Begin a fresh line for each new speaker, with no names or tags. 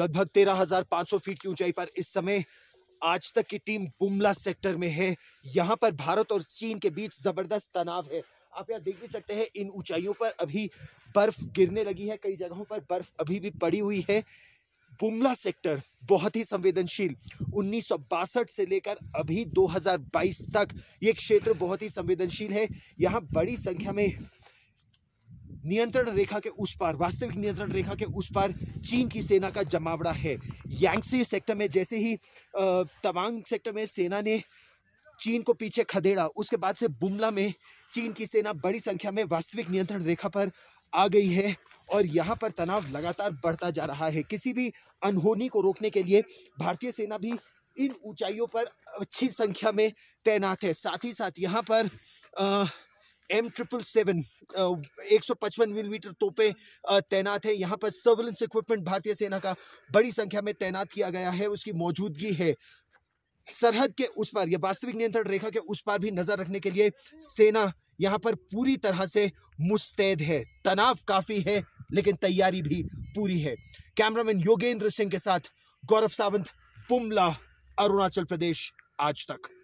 लगभग तेरह हजार पाँच सौ फीट की ऊंचाई पर इस समय आज तक की टीम बुमला सेक्टर में है यहाँ पर भारत और चीन के बीच जबरदस्त तनाव है आप यहाँ देख भी सकते हैं इन ऊंचाइयों पर अभी बर्फ गिरने लगी है कई जगहों पर बर्फ अभी भी पड़ी हुई है बुमला सेक्टर बहुत ही संवेदनशील उन्नीस से लेकर अभी 2022 तक ये क्षेत्र बहुत ही संवेदनशील है यहाँ बड़ी संख्या में नियंत्रण रेखा के उस पार वास्तविक नियंत्रण रेखा के उस पार चीन की सेना का जमावड़ा है यांगसी सेक्टर में जैसे ही तवांग सेक्टर में सेना ने चीन को पीछे खदेड़ा उसके बाद से बुमला में चीन की सेना बड़ी संख्या में वास्तविक नियंत्रण रेखा पर आ गई है और यहाँ पर तनाव लगातार बढ़ता जा रहा है किसी भी अनहोनी को रोकने के लिए भारतीय सेना भी इन ऊंचाइयों पर अच्छी संख्या में तैनात है साथ ही साथ यहाँ पर आ, एम ट्रिपल सेवन एक सौ पचपन मिलीमीटर तोपे uh, तैनात है यहाँ पर सर्विलेंस इक्विपमेंट भारतीय सेना का बड़ी संख्या में तैनात किया गया है उसकी मौजूदगी है सरहद के उस पार या वास्तविक नियंत्रण रेखा के उस पार भी नजर रखने के लिए सेना यहाँ पर पूरी तरह से मुस्तैद है तनाव काफी है लेकिन तैयारी भी पूरी है कैमरामैन योगेंद्र सिंह के साथ गौरव सावंत पुमला अरुणाचल प्रदेश आज तक